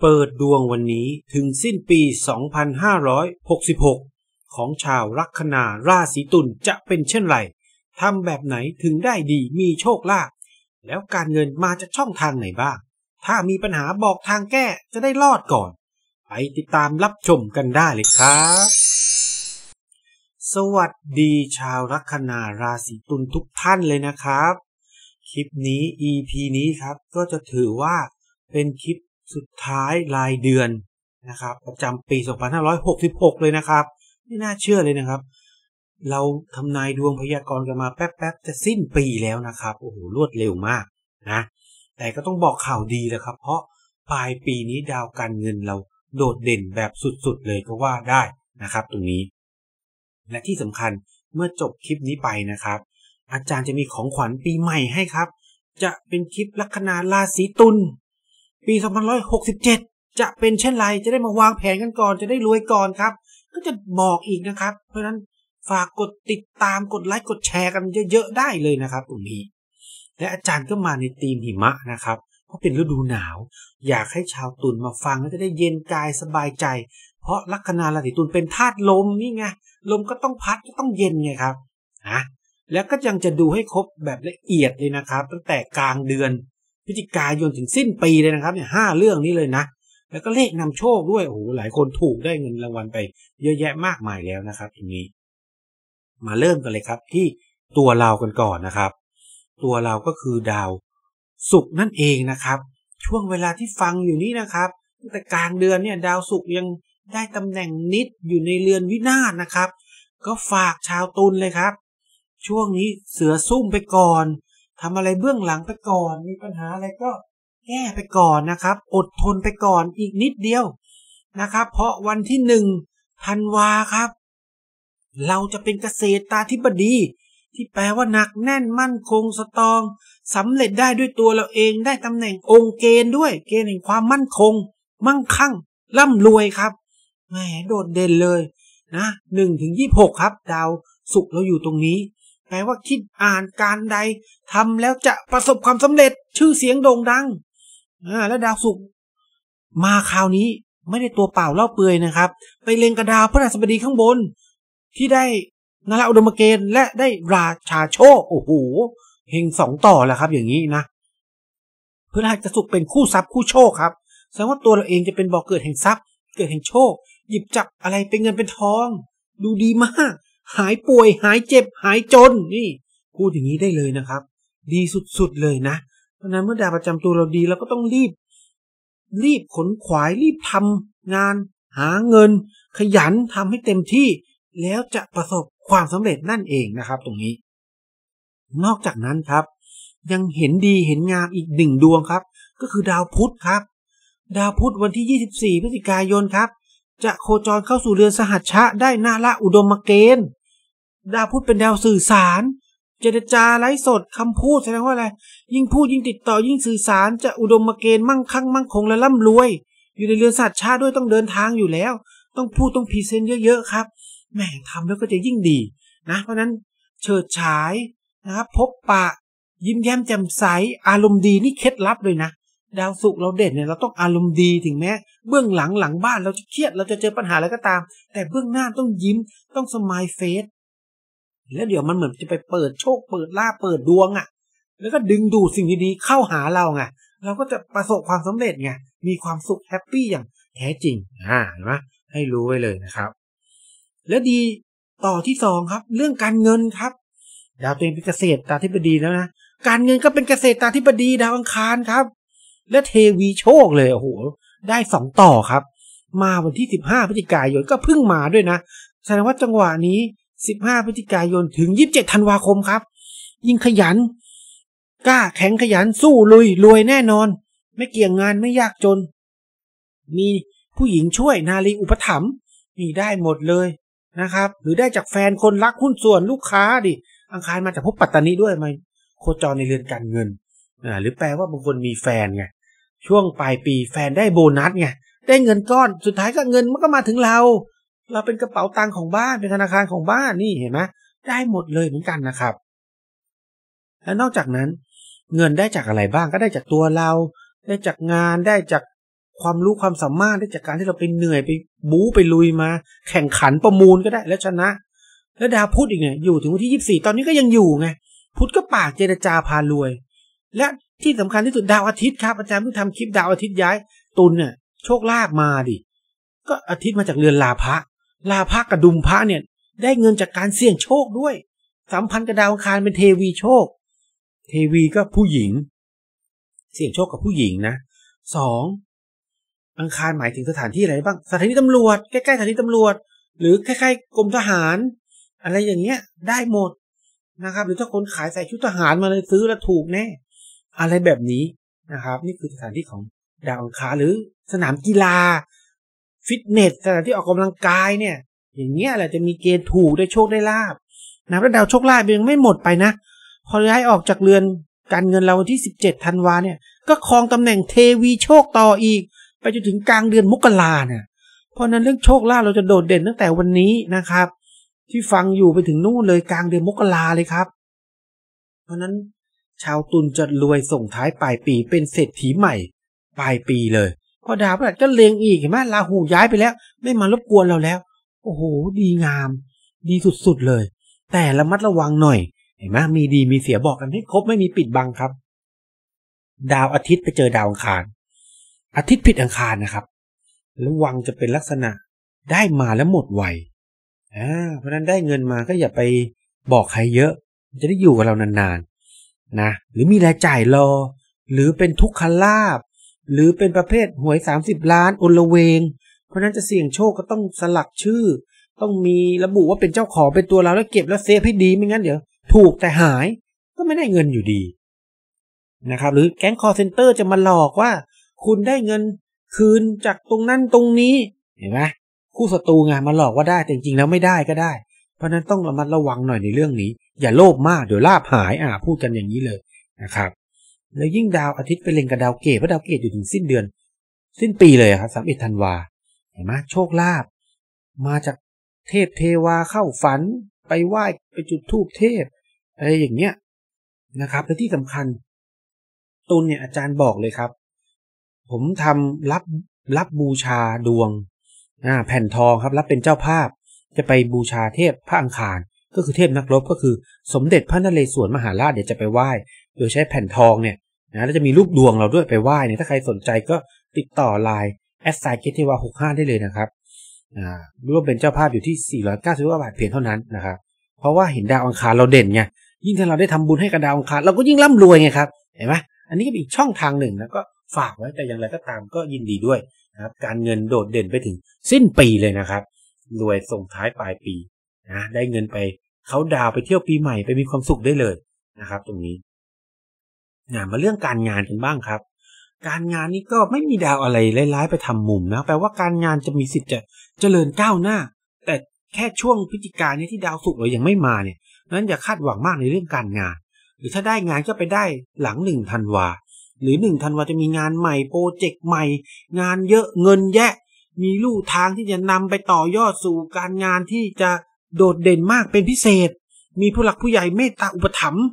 เปิดดวงวันนี้ถึงสิ้นปี 2566 ของชาวลัคนาราศีตุลจะเป็นเช่นไรทำแบบไหนถึงได้ดีมีโชคลาภแล้วการเงินมาจากช่องทางไหนบ้าง ถ้ามีปัญหาบอกทางแก้จะได้รอดก่อน ไปติดตามรับชมกันได้เลยครับ สวัสดีชาวลัคนาราศีตุลทุกท่านเลยนะครับ คลิปนี้ EP นี้ครับ ก็จะถือว่าเป็นคลิปสุดท้ายรายเดือนนะครับ ประจำปี 2566 เลยนะครับไม่น่าเชื่อเลยนะครับ เราทำนายดวงพยากรณ์กันมาแป๊บๆจะสิ้นปีแล้วนะครับ โอ้โหรวดเร็วมากนะ แต่ก็ต้องบอกข่าวดีแล้วครับ เพราะปลายปีนี้ดาวการเงินเราโดดเด่นแบบสุด ๆ เลยก็ว่าได้นะครับตรงนี้ และที่สำคัญเมื่อจบคลิปนี้ไปนะครับ อาจารย์จะมีของขวัญปีใหม่ให้ครับ จะเป็นคลิปลัคนาราศีตุลปี2567 จะเป็นเช่นไร จะได้มาวางแผนกันก่อน จะได้รวยก่อนครับ ก็จะบอกอีกนะครับ เพราะะนั้นฝากกดติดตาม กดไลค์ กดแชร์กันเยอะๆ ได้เลยนะครับตรงนี้และอาจารย์ก็มาในธีมหิมะนะครับ เพราะเป็นฤดูหนาว อยากให้ชาวตุลมาฟังแล้วจะได้เย็นกายสบายใจ เพราะลัคนาราศีตุลเป็นธาตุลมนี่ไง ลมก็ต้องพัดก็ต้องเย็นไงครับนะแล้วก็ยังจะดูให้ครบแบบละเอียดเลยนะครับ ตั้งแต่กลางเดือนพฤศจิกายนถึงสิ้นปีเลยนะครับเนี่ยห้าเรื่องนี้เลยนะแล้วก็เลขนำโชคด้วยโอ้โหหลายคนถูกได้เงินรางวัลไป เยอะแยะมากมายแล้วนะครับ ทีนี้ มาเริ่มกันเลยครับ ที่ตัวเรากันก่อนนะครับ ตัวเราก็คือดาวศุกร์นั่นเองนะครับ ช่วงเวลาที่ฟังอยู่นี้นะครับตั้งแต่กลางเดือนเนี่ยดาวศุกร์ยังได้ตำแหน่งนิดอยู่ในเรือนวินาศนะครับ ก็ฝากชาวตุลเลยครับ ช่วงนี้เสือซุ่มไปก่อนทำอะไรเบื้องหลังไปก่อน มีปัญหาอะไรก็แก้ไปก่อนนะครับ อดทนไปก่อนอีกนิดเดียวนะครับ เพราะวันที่หนึ่งธันวาครับ เราจะเป็นเกษตรตาธิบดี ที่แปลว่าหนักแน่นมั่นคงสตองสำเร็จได้ด้วยตัวเราเองได้ตำแหน่งองค์เกณฑ์ด้วย เกณฑ์แห่งความมั่นคง มั่งคั่งร่ำรวยครับ แหมโดดเด่นเลยนะหนึ่งถึงยี่หกครับดาวสุกเราอยู่ตรงนี้แปลว่าคิดอ่านการใด ทำแล้วจะประสบความสำเร็จชื่อเสียงโด่งดังอ่าและดาวศุกร์มาคราวนี้ไม่ได้ตัวเปล่าเล่าเปือยนะครับ ไปเล็งกระดาวพระราชบดีข้างบน ที่ได้นาราอุดมเกณฑ์และได้ราชาโชคโอ้โหเฮงสองต่อแล้วครับ อย่างนี้นะพฤหัสกจะสุกเป็นคู่ทรัพย์คู่โชคครับแสดงว่าตัวเราเองจะเป็นบอกเกิดแห่งทรัพย์ เกิดแห่งโชค หยิบจับอะไรเป็นเงินเป็นทอง ดูดีมากหายป่วยหายเจ็บหายจนนี่ พูดอย่างนี้ได้เลยนะครับ ดีสุดๆเลยนะ เพราะนั้นเมื่อดาวประจำตัวเราดีเราก็ต้องรีบ รีบขนขวายรีบทำงาน หาเงินขยันทำให้เต็มที่ แล้วจะประสบความสำเร็จนั่นเองนะครับ ตรงนี้ นอกจากนั้นครับ ยังเห็นดีเห็นงามอีกหนึ่งดวงครับ ก็คือดาวพุธครับ ดาวพุธวันที่ 24พฤศจิกายนครับจะโคจรเข้าสู่เรือนสหัชชะได้นาละอุดมเกณฑ์ดาพูดเป็นดาวสื่อสาร เจรจาไร้สดคำพูดแสดงว่าอะไรยิ่งพูดยิ่งติดต่อยิ่งสื่อสาร จะอุดมเกณฑ์มั่งคั่งมั่งคง และร่ำรวย อยู่ในเรือนสหัชชาด้วยต้องเดินทางอยู่แล้ว ต้องพูดต้องพรีเซนต์เยอะๆครับแหมทำแล้วก็จะยิ่งดีนะเพราะนั้นเฉิดฉายนะครับพบปะยิ้มแย้มแจ่มใสอารมณ์ดีนี่เคล็ดลับเลยนะดาวสุกเราเด่นเนี่ยเราต้องอารมณ์ดีถึงแม้เบื้องหลังหลังบ้านเราจะเครียดเราจะเจอปัญหาอะไรก็ตาม แต่เบื้องหน้าต้องยิ้ม ต้องสมายเฟสแล้วเดี๋ยวมันเหมือนจะไปเปิดโชค เปิดล่าเปิดดวงอะ่ะ แล้วก็ดึงดูดสิ่งดีๆเข้าหาเราไงเราก็จะประสบความสำเร็จไงมีความสุขแฮปปี้อย่าง แท้จริงอ่าเห็นไหมให้รู้ไว้เลยนะครับ และดีต่อที่สองครับ เรื่องการเงินครับดาวตัวเองเป็นเกษตรตาธิบดีแล้วนะการเงินก็เป็นเกษตรตาธิบดีดาวอังคารครับและเทวีโชคเลยโอ้โหได้สองต่อครับ มาวันที่สิบห้าพฤศจิกายนก็เพิ่งมาด้วยนะแสดงว่าจังหวะนี้สิบห้าพฤศจิกายนถึงยี่สิบเจ็ดธันวาคมครับ ยิ่งขยันกล้าแข็งขยันสู้ลุยรวยแน่นอน ไม่เกี่ยงงานไม่ยากจน มีผู้หญิงช่วยนาลีอุปถัมภ์นี่ได้หมดเลยนะครับ หรือได้จากแฟนคนรักหุ้นส่วนลูกค้าดิ อังคารมาจากพบปัตตานีด้วยมาโคจรในเรือนการเงินอ่าหรือแปลว่าบางคนมีแฟนไงช่วงปลายปีแฟนได้โบนัสไงได้เงินก้อนสุดท้ายก็เงินมันก็มาถึงเรา เราเป็นกระเป๋าตังค์ของบ้านเป็นธนาคารของบ้านนี่เห็นไหมได้หมดเลยเหมือนกันนะครับ และนอกจากนั้น เงินได้จากอะไรบ้าง ก็ได้จากตัวเรา ได้จากงานได้จากความรู้ความสามารถได้จากการที่เราไปเหนื่อยไปบู๊ไปลุยมา แข่งขันประมูลก็ได้แล้วชนะแล้วดาพูดอีกเนี่ยอยู่ถึงวันที่ยี่สิบสี่ตอนนี้ก็ยังอยู่ไงพุทธก็ปากเจรจาพารวยและที่สำคัญที่สุดดาวอาทิตย์ครับอาจารย์เพิ่งทำคลิปดาวอาทิตย์ย้ายตุลเนี่ย โชคลาภมาดิ ก็อาทิตย์มาจากเรือนลาพระ ลาพระกระดุมพระเนี่ย ได้เงินจากการเสี่ยงโชคด้วยสัมพันธ์กับดาวอังคารเป็นเทวีโชค เทวีก็ผู้หญิง เสี่ยงโชคกับผู้หญิงนะ สอง อังคารหมายถึงสถานที่อะไรบ้าง สถานีตำรวจใกล้ๆสถานีตำรวจ หรือใกล้ๆกรมทหาร อะไรอย่างเงี้ยได้หมด นะครับ หรือถ้าคนขายใส่ชุดทหารมาเลยซื้อแล้วถูกแน่อะไรแบบนี้นะครับ นี่คือสถานที่ของดาวอังคารหรือสนามกีฬาฟิตเนสสถานที่ออกกำลังกายเนี่ย อย่างเงี้ยแหละจะมีเกณฑ์ถูกได้โชคได้ลาบนะแล้วดาวโชคลาบยังไม่หมดไปนะ พอย้ายออกจากเรือนการเงินเราวันที่ 17ธันวาเนี่ยก็ครองตำแหน่งเทวีโชคต่ออีก ไปจนถึงกลางเดือนมกราเนี่ย เพราะนั้นเรื่องโชคลาภเราจะโดดเด่นตั้งแต่วันนี้นะครับ ที่ฟังอยู่ไปถึงนู่นเลยกลางเดือนมกราเลยครับ เพราะนั้นชาวตุลจะรวยส่งท้ายปลายปี เป็นเศรษฐีใหม่ปลายปีเลย พอดาวพฤหัสก็เลงอีกเห็นไหมลาหูย้ายไปแล้ว ไม่มารบกวนเราแล้ว โอ้โห ดีงาม ดีสุดๆเลย แต่ระมัดระวังหน่อยเห็นไหมมีดีมีเสียบอกกันให้ครบไม่มีปิดบังครับ ดาวอาทิตย์ไปเจอดาวอังคารอาทิตย์ผิดอังคารนะครับระวังจะเป็นลักษณะได้มาแล้วหมดไวอ่าเพราะนั้นได้เงินมาก็อย่าไปบอกใครเยอะ จะได้อยู่กับเรานานนะหรือมีรายจ่ายรอ หรือเป็นทุกขลาบ หรือเป็นประเภท หวย 30 ล้านอละเวง เพราะนั้นจะเสี่ยงโชคก็ต้องสลักชื่อ ต้องมีระบุว่าเป็นเจ้าของเป็นตัวเราแล้วเก็บ แล้วเซฟให้ดีไม่งั้นเดี๋ยว ถูกแต่หายก็ไม่ได้เงินอยู่ดีนะครับหรือแก๊งคอร์เซนเตอร์จะมาหลอกว่า คุณได้เงินคืนจากตรงนั้น ตรงนี้เห็นไหมคู่ศัตรูไงมาหลอกว่าได้แต่จริงๆแล้วไม่ได้ก็ได้เพราะนั้นต้องระมัดระวังหน่อยในเรื่องนี้ อย่าโลภมากเดี๋ยวลาบหาย อ่า พูดกันอย่างนี้เลยนะครับ แล้วยิ่งดาวอาทิตย์ไปเล็งกับดาวเกตเพราะดาวเกตอยู่ถึงสิ้นเดือน สิ้นปีเลยครับสามเอ็ดธันวาเห็นไหมโชคลาภมาจากเทพเทวาเข้าฝันไปไหว้ไปจุดธูปเทพอะไรอย่างเงี้ยนะครับและที่สำคัญตุลเนี่ยอาจารย์บอกเลยครับ ผมทำรับรับบูชาดวง อ่า แผ่นทองครับ รับเป็นเจ้าภาพจะไปบูชาเทพพระอังคารก็คือเทพนักรบก็คือ สมเด็จพระนเรศวรมหาราชเดี๋ยวจะไปไหว้ โดยใช้แผ่นทองเนี่ยนะแล้วจะมีรูปดวงเราด้วยไปไหว้เนี่ยถ้าใครสนใจก็ติดต่อไลน์แอสไซเกตเทวาหกห้าได้เลยนะครับอ่าร่วมเป็นเจ้าภาพอยู่ที่4สิบาทเพียงเท่านั้นนะครับ เพราะว่าเห็นดาวอังคารเราเด่นไงยิ่งถ้าเราได้ทำบุญให้กับดาวอังคารเราก็ยิ่งร่ารวยไงครับเห็นไหมอันนี้ก็เป็นอีกช่องทางหนึ่งนะก็ฝากไว้แต่อย่างไรก็ตามก็ยินดีด้วยนะครับการเงินโดดเด่นไปถึงสิ้นปีเลยนะครับรวยส่งท้ายปลายปีนะได้เงินไปเขาดาวไปเที่ยวปีใหม่ไปมีความสุขได้เลยนะครับ ตรงนี้นะมาเรื่องการงานกันบ้างครับ การงานนี้ก็ไม่มีดาวอะไรร้ายๆไปทำมุมนะแปลว่าการงานจะมีสิทธิ์จะเจริญก้าวหน้า แต่แค่ช่วงพฤจิการนี้ที่ดาวสุกเรายังไม่มาเนี่ยนั้นอย่าคาดหวังมากในเรื่องการงาน หรือถ้าได้งานก็ไปได้หลังหนึ่งธันวาหรือหนึ่งธันวาจะมีงานใหม่โปรเจกต์ใหม่ งานเยอะเงินแยะมีลู่ทางที่จะนำไปต่อยอดสู่การงานที่จะโดดเด่นมากเป็นพิเศษ มีผู้หลักผู้ใหญ่เมตตาอุปถัมภ์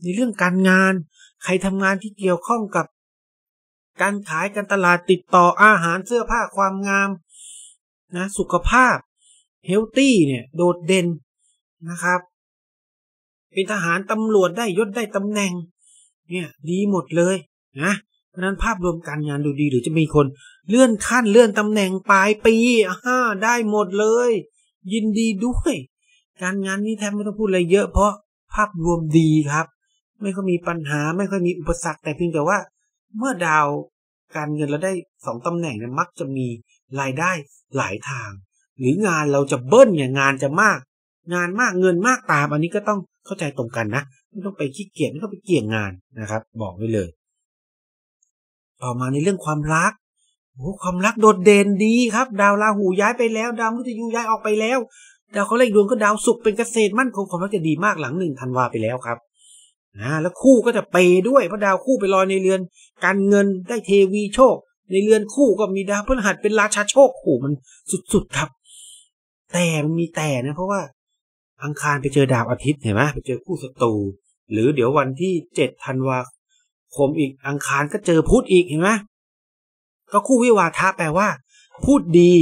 ในเรื่องการงาน ใครทำงานที่เกี่ยวข้องกับการขายการตลาดติดต่ออาหารเสื้อผ้าความงามนะสุขภาพเฮลตี้ เนี่ยโดดเด่นนะครับ เป็นทหารตำรวจได้ยศได้ตำแหน่ง เนี่ยดีหมดเลยนะพราะนั้นภาพรวมการงานดูดีหรือจะมีคนเลื่อนขั้นเลื่อนตำแหน่งปลายปีอ่าได้หมดเลย ยินดีด้วยการงานนี้แทบไม่ต้องพูดอะไรเยอะเพราะภาพรวมดีครับ ไม่ค่อยมีปัญหา ไม่ค่อยมีอุปสรรคแต่เพียงแต่ว่า เมื่อดาวการเงินเราได้สองตำแหน่งเนี่ยมักจะมีรายได้หลายทางหรืองานเราจะเบิ้ลเนี่ยงานจะมาก งานมากเงินมากตามอันนี้ก็ต้องเข้าใจตรงกันนะไม่ต้องไปขี้เกียจไม่ต้องไปเกี่ยงงานนะครับ บอกไว้เลย่อมาในเรื่องความรักโอ้ความรักโดดเด่นดีครับ ดาวราหูย้ายไปแล้ว ดาวมุทยูย้ายออกไปแล้วดาวเขาเล็กดวงก็ดาวสุกเป็นเกษตรมั่นคงความรักจะดีมากหลังหนึ่งธันวาไปแล้วครับ นะ แล้วคู่ก็จะเปด้วยเพราะดาวคู่ไปลอยในเรือน การเงินได้เทวีโชค ในเรือนคู่ก็มีดาวพฤหัสเป็นราชาโชคโอ้มันสุดๆครับ แต่มันมีแต่นะ เพราะว่าอังคารไปเจอดาวอาทิตย์เห็นไหมไปเจอคู่ศัตรู หรือเดี๋ยววันที่เจ็ดธันวามอีกอังคารก็เจอพุธอีกเห็นไหมก็คู่วิวาทะแปลว่า พูดดี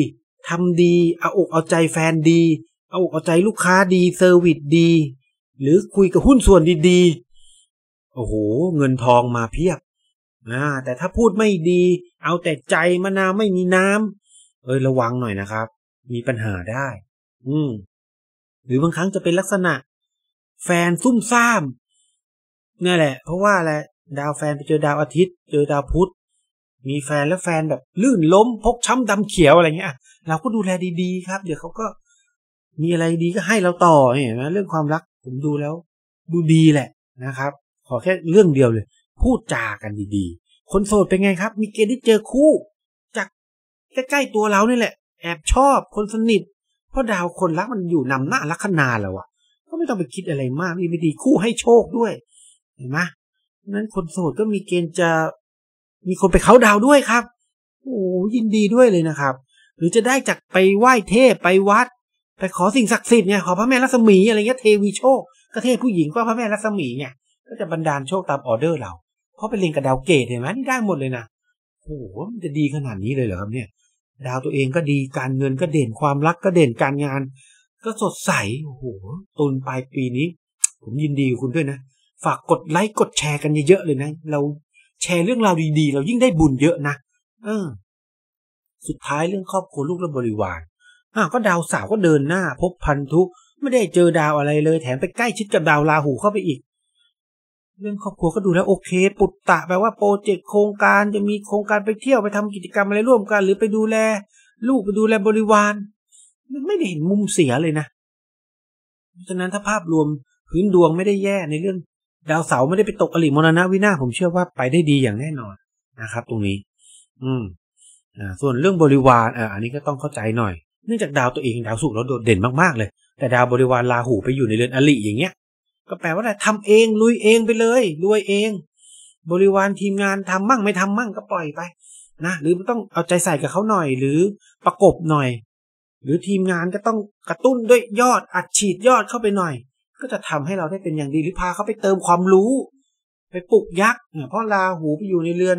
ทำดี เอาอกเอาใจแฟนดี เอาอกเอาใจลูกค้าดี เซอร์วิสดี หรือคุยกับหุ้นส่วนดีๆโอ้โห เงินทองมาเพียบนะแต่ถ้าพูดไม่ดี เอาแต่ใจมะนาวไม่มีน้ำเอ้ยระวังหน่อยนะครับ มีปัญหาได้ อืมหรือบางครั้งจะเป็นลักษณะ แฟนซุ่มซ่ามนี่แหละ เพราะว่าอะไรดาวแฟนไปเจอดาวอาทิตย์ เจอดาวพุธ มีแฟนแล้วแฟนแบบลื่นล้มพกช้ำดำเขียวอะไรเงี้ย เราก็ดูแลดี ๆ ครับ เดี๋ยวเขาก็มีอะไรดีก็ให้เราต่อ เห็นไหมเรื่องความรัก ผมดูแล้ว ดูดีแหละนะครับ ขอแค่เรื่องเดียวเลย พูดจากันดีๆ คนโสดเป็นไงครับ มีเกณฑ์ที่เจอคู่ จากใกล้ ๆ ตัวเรานี่แหละแอบชอบคนสนิท เพราะดาวคนรักมันอยู่นำหน้าลัคนาแล้วอะก็ไม่ต้องไปคิดอะไรมากนี่ไม่ดีคู่ให้โชคด้วย เห็นไหมนั้นคนโสดก็มีเกณฑ์จะมีคนไปเขาดาวด้วยครับ โอ้ยินดีด้วยเลยนะครับ หรือจะได้จากไปไหว้เทพไปวัดไปขอสิ่งศักดิ์สิทธิ์เนี่ยขอพระแม่ลักษมีอะไรเงี้ยเทวีโชคก็เทพผู้หญิงก็พระแม่ลักษมีเนี่ย ก็จะบันดาลโชคตามออเดอร์เราเพราะไปเรียนกับดาวเกตเห็นไหมนี่ได้หมดเลยนะ โอ้โหมันจะดีขนาดนี้เลยเหรอครับเนี่ย ดาวตัวเองก็ดีการเงินก็เด่นความรักก็เด่นการงาน ก็สดใสโอ้โหตุนปลายปีนี้ ผมยินดีกับคุณด้วยนะฝากกดไลค์กดแชร์กันเยอะ ๆ เลยนะ เรา แชร์เรื่องราวดีๆ เรายิ่งได้บุญเยอะนะเออสุดท้ายเรื่องครอบครัวลูกและบริวารอ่าก็ดาวสาวก็เดินหน้าพบพันธุไม่ได้เจอดาวอะไรเลย แถมไปใกล้ชิดกับดาวราหูเข้าไปอีก เรื่องครอบครัวก็ดูแล้วโอเค ปุตตะแปลว่าโปรเจกต์โครงการจะมีโครงการไปเที่ยวไปทำกิจกรรมอะไรร่วมกันหรือไปดูแลลูกไปดูแลบริวารไม่ได้เห็นมุมเสียเลยนะเพราะฉะนั้นถ้าภาพรวมพื้นดวงไม่ได้แย่ในเรื่องดาวเสาไม่ได้ไปตกอลิมรณะวินาผมเชื่อว่าไปได้ดีอย่างแน่นอนนะครับ ตรงนี้ อืมอ่าส่วนเรื่องบริวารอ่าอันนี้ก็ต้องเข้าใจหน่อยเนื่องจากดาวตัวเองดาวศุกร์เราโดดเด่นมากๆเลย แต่ดาวบริวารราหูไปอยู่ในเรือนอลิอย่างเงี้ย ก็แปลว่าอะไรทำเองลุยเองไปเลยรวยเอง บริวารทีมงานทำมั่งไม่ทำมั่งก็ปล่อยไป นะหรือต้องเอาใจใส่กับเขาหน่อยหรือประกบหน่อย หรือทีมงานก็ต้องกระตุ้นด้วยยอด อัดฉีดยอดเข้าไปหน่อยก็จะทำให้เราได้เป็นอย่างดีหรือพาเขาไปเติมความรู้ ไปปลุกยักษ์เนี่ยเพราะลาหูไปอยู่ในเรือน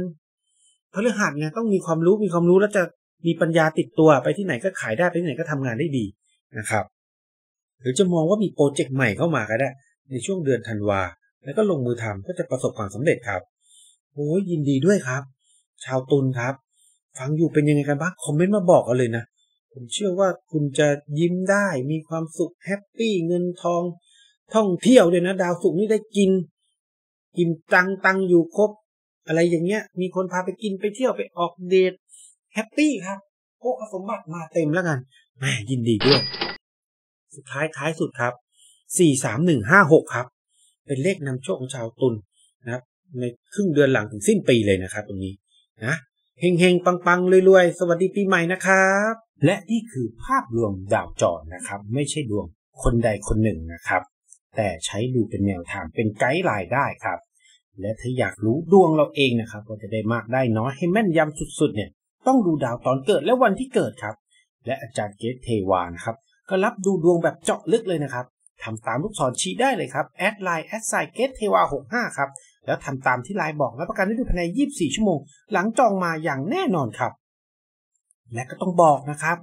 พฤหัสเนี่ยต้องมีความรู้มีความรู้แล้วจะมีปัญญาติดตัวไปที่ไหนก็ขายได้ไปที่ไหนก็ทำงานได้ดีนะครับ หรือจะมองว่ามีโปรเจกต์ใหม่เข้ามาก็ได้ในช่วงเดือนธันวาแล้วก็ลงมือทำก็จะประสบความสำเร็จครับโอ้ยยินดีด้วยครับ ชาวตุลครับฟังอยู่เป็นยังไงกันบ้างคอมเมนต์มาบอกกันเลยนะผมเชื่อว่าคุณจะยิ้มได้มีความสุขแฮปปี้เงินทองท่องเที่ยวดลยนะดาวสุกนี่ได้กิน กินตังตังอยู่ครบ อะไรอย่างเงี้ยมีคนพาไปกินไปเที่ยวไปออกเดทแฮปปี้ครับโภคสมบัติมาเต็มแล้วกันแหมยินดีด้วย สุดท้ายท้ายสุดครับสี่สามหนึ่งห้าหกครับ เป็นเลขนำโชคของชาวตุลนนะครับ ในครึ่งเดือนหลังถึงสิ้นปีเลยนะครับตรงนี้นะเฮงๆ ปังๆรวยๆ สวัสดีปี ใหม่นะครับและนี่คือภาพรวมดาวจรนะครับ ไม่ใช่ดวงคนใดคนหนึ่งนะครับแต่ใช้ดูเป็นแนวทางเป็นไกด์ไลน์ได้ครับ และถ้าอยากรู้ดวงเราเองนะครับ ก็จะได้มากได้น้อยให้แม่นยำสุดๆเนี่ย ต้องดูดาวตอนเกิดและวันที่เกิดครับ และอาจารย์เกตเทวานครับก็รับดูดวงแบบเจาะลึกเลยนะครับทำตามลูกศรชี้ได้เลยครับแอดไลน์แอดไซเกตเทวา65ครับ แล้วทำตามที่ไลน์บอกรับประกันได้ดูภายใน24 ชั่วโมง หลังจองมาอย่างแน่นอนครับ และก็ต้องบอกนะครับ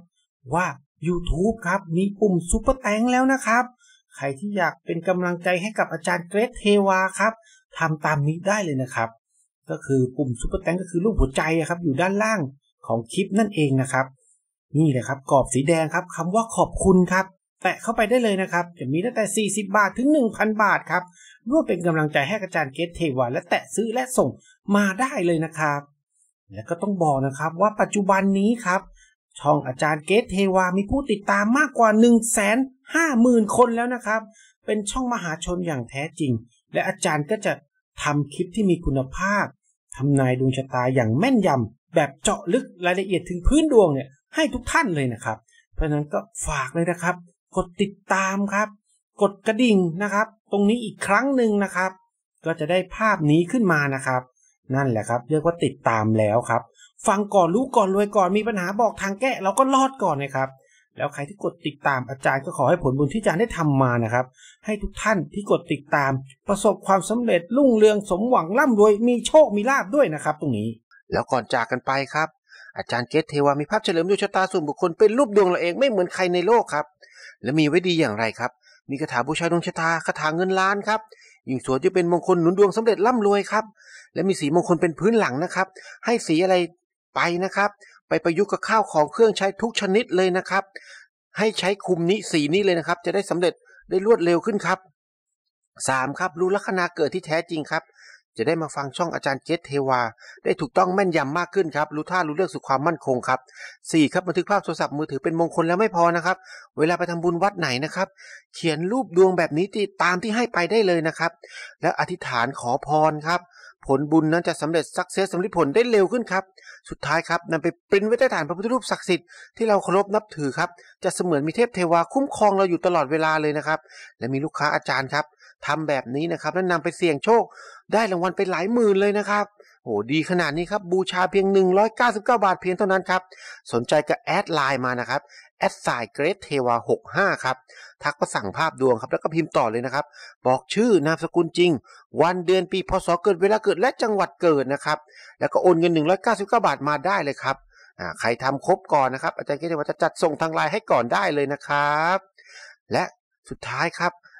ว่า YouTube ครับมีปุ่มซุปเปอร์แตงแล้วนะครับใครที่อยากเป็นกำลังใจให้กับอาจารย์เกรทเทวาครับทำตามนี้ได้เลยนะครับ ก็คือปุ่มซุปเปอร์แตงก็คือรูปหัวใจครับอยู่ด้านล่างของคลิปนั่นเองนะครับ นี่แหละครับกรอบสีแดงครับคำว่าขอบคุณครับ แตะเข้าไปได้เลยนะครับ จะมีตั้งแต่ 40 บาทถึง1,000บาทครับร่วมเป็นกำลังใจให้อาจารย์เกสเทวาและแตะซื้อและส่งมาได้เลยนะครับ และก็ต้องบอกนะครับว่าปัจจุบันนี้ครับช่องอาจารย์เกตเทวา มีผู้ติดตามมากกว่า1 5 0 0 0 0คนแล้วนะครับ เป็นช่องมหาชนอย่างแท้จริง และอาจารย์ก็จะทำคลิปที่มีคุณภาพทำนายดวงชะตาอย่างแม่นยำแบบเจาะลึกรายละเอียดถึงพื้นดวงเนี่ย ให้ทุกท่านเลยนะครับ เพราะนั้นก็ฝากเลยนะครับ กดติดตามครับ กดกระดิ่งนะครับ ตรงนี้อีกครั้งหนึ่งนะครับ ก็จะได้ภาพนี้ขึ้นมานะครับ นั่นแหละครับ เรียกว่าติดตามแล้วครับฟังก่อนรู้ก่อนรวยก่อนมีปัญหาบอกทางแก้เราก็รอดก่อนนะครับ แล้วใครที่กดติดตามอาจารย์ก็ขอให้ผลบุญที่อาจารย์ได้ทำมานะครับ ให้ทุกท่านที่กดติดตาม ประสบความสำเร็จรุ่งเรืองสมหวังร่ำรวยมีโชคมีลาบด้วยนะครับตรงนี้ แล้วก่อนจากกันไปครับ อาจารย์เจตเทวามีภาพเฉลิมดวงชะตาส่วนบุคคลเป็นรูปดวงเราเองไม่เหมือนใครในโลกครับ และมีไว้ดีอย่างไรครับ มีคาถาบูชาดวงชะตาคาถาเงินล้านครับยิ่งสวยจะเป็นมงคลหนุนดวงสำเร็จร่ำรวยครับและมีสีมงคลเป็นพื้นหลังนะครับให้สีอะไรไปนะครับ ไปประยุกต์กับข้าวของเครื่องใช้ทุกชนิดเลยนะครับ ให้ใช้คุมนี้สีนี้เลยนะครับ จะได้สำเร็จได้รวดเร็วขึ้นครับ 3. ครับ รู้ลัคนาเกิดที่แท้จริงครับ จะได้มาฟังช่องอาจารย์เจษเทวา ได้ถูกต้องแม่นยำมากขึ้นครับรู้ท่ารู้เรื่องสู่ความมั่นคงครับ 4. ครับบันทึกภาพโทรศัพท์มือถือเป็นมงคลแล้วไม่พอนะครับ เวลาไปทำบุญวัดไหนนะครับ เขียนรูปดวงแบบนี้ที่ตามที่ให้ไปได้เลยนะครับ แล้วอธิษฐานขอพรครับผลบุญนั้นจะสำเร็จสักเซสสำลิดผลได้เร็วขึ้น ครับ สุดท้ายครับนำไปปริ้นไว้ใต้ฐานพระพุทธรูปศักดิ์สิทธิ์ที่เราเคารพนับถือครับจะเสมือนมีเทพเทวาคุ้มครองเราอยู่ตลอดเวลาเลยนะครับ และมีลูกค้าอาจารย์ครับทำแบบนี้นะครับแล้วนำไปเสี่ยงโชค ได้รางวัลไปหลายหมื่นเลยนะครับโอ้ดีขนาดนี้ครับบูชาเพียง 199 บาทเพียงเท่านั้นครับสนใจก็แอดไลน์มานะครับแอดไซเกรทเทวา65ครับ ทักก็สั่งภาพดวงครับแล้วก็พิมพ์ต่อเลยนะครับ บอกชื่อนามสกุลจริง วันเดือนปีพศเกิดเวลาเกิดและจังหวัดเกิดนะครับ แล้วก็โอนเงิน 199บาทมาได้เลยครับใครทำครบก่อนนะครับ อาจารย์เกษตว่าจะจัดส่งทางไลน์ให้ก่อนได้เลยนะครับ และสุดท้ายครับ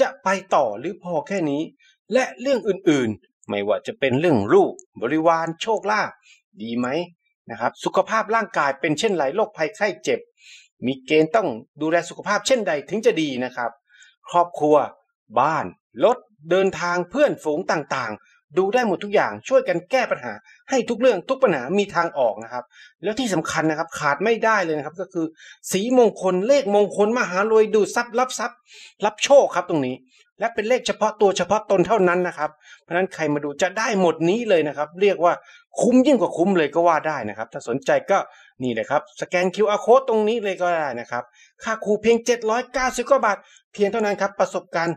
จะไปต่อหรือพอแค่นี้ และเรื่องอื่นๆไม่ว่าจะเป็นเรื่องลูกบริวารโชคลาภดีไหมนะครับสุขภาพร่างกายเป็นเช่นไรโรคภัยไข้เจ็บ มีเกณฑ์ต้องดูแลสุขภาพเช่นใดถึงจะดีนะครับ ครอบครัว บ้านรถเดินทางเพื่อนฝูงต่างดูได้หมดทุกอย่างช่วยกันแก้ปัญหาให้ทุกเรื่องทุกปัญหา มีทางออกนะครับแล้วที่สำคัญนะครับขาดไม่ได้เลยนะครับก็คือสีมงคลเลขมงคลมหารวยดูทรัพย์รับทรัพย์ รับโชคครับตรงนี้ และเป็นเลขเฉพาะตัวเฉพาะตนเท่านั้นนะครับเพราะนั้นใครมาดูจะได้หมดนี้เลยนะครับเรียกว่าคุ้มยิ่งกว่าคุ้มเลยก็ว่าได้นะครับถ้าสนใจก็นี่เลยครับสแกน QR code ตรงนี้เลยก็ได้นะครับค่าครูเพียง 799บาทเพียงเท่านั้นครับประสบการณ์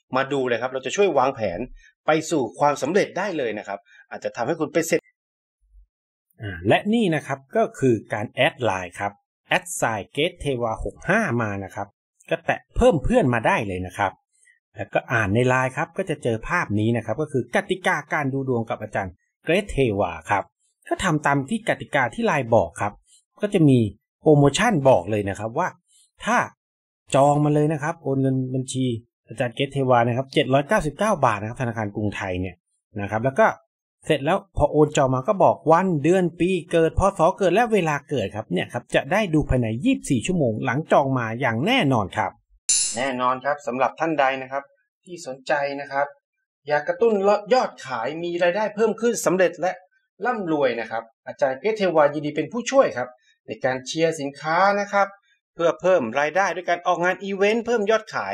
มาดูเลยครับ เราจะช่วยวางแผนไปสู่ความสำเร็จได้เลยนะครับ อาจจะทำให้คุณเป็นเสร็จ และนี่นะครับก็คือการแอดไลน์ครับแอดไซเกตเทวา65 มานะครับ ก็แตะเพิ่มเพื่อนมาได้เลยนะครับ แล้วก็อ่านในไลน์ครับ ก็จะเจอภาพนี้นะครับ ก็คือกติกาการดูดวงกับอาจารย์เกรทเทวาครับก็ทำตามที่กติกาที่ไลน์บอกครับ ก็จะมีโปรโมชั่นบอกเลยนะครับว่าถ้าจองมาเลยนะครับโอนเงินบัญชีอาจารย์เกตเทวานะครับ 799 บาทนะครับธนาคารกรุงไทยเนี่ยนะครับ แล้วก็เสร็จแล้วพอโอนจอมาก็บอกวันเดือนปีเกิดพศเกิดและเวลาเกิดครับเนี่ยครับจะได้ดูภายใน 24 ชั่วโมงหลังจองมาอย่างแน่นอนครับแน่นอนครับสำหรับท่านใดนะครับ ที่สนใจนะครับอยากกระตุ้นยอดขายมีรายได้เพิ่มขึ้นสำเร็จและร่ำรวยนะครับ อาจารย์เกตเทวายินดีเป็นผู้ช่วยครับ ในการเชียร์สินค้านะครับเพื่อเพิ่มรายได้ด้วยการออกงานอีเวนต์เพิ่มยอดขาย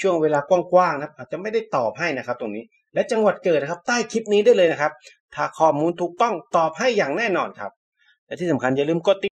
ช่วงเวลากว้างๆนะอาจจะไม่ได้ตอบให้นะครับตรงนี้ และจังหวัดเกิดนะครับใต้คลิปนี้ได้เลยนะครับ ถ้าข้อมูลถูกต้องตอบให้อย่างแน่นอนครับ และที่สำคัญอย่าลืมกดติด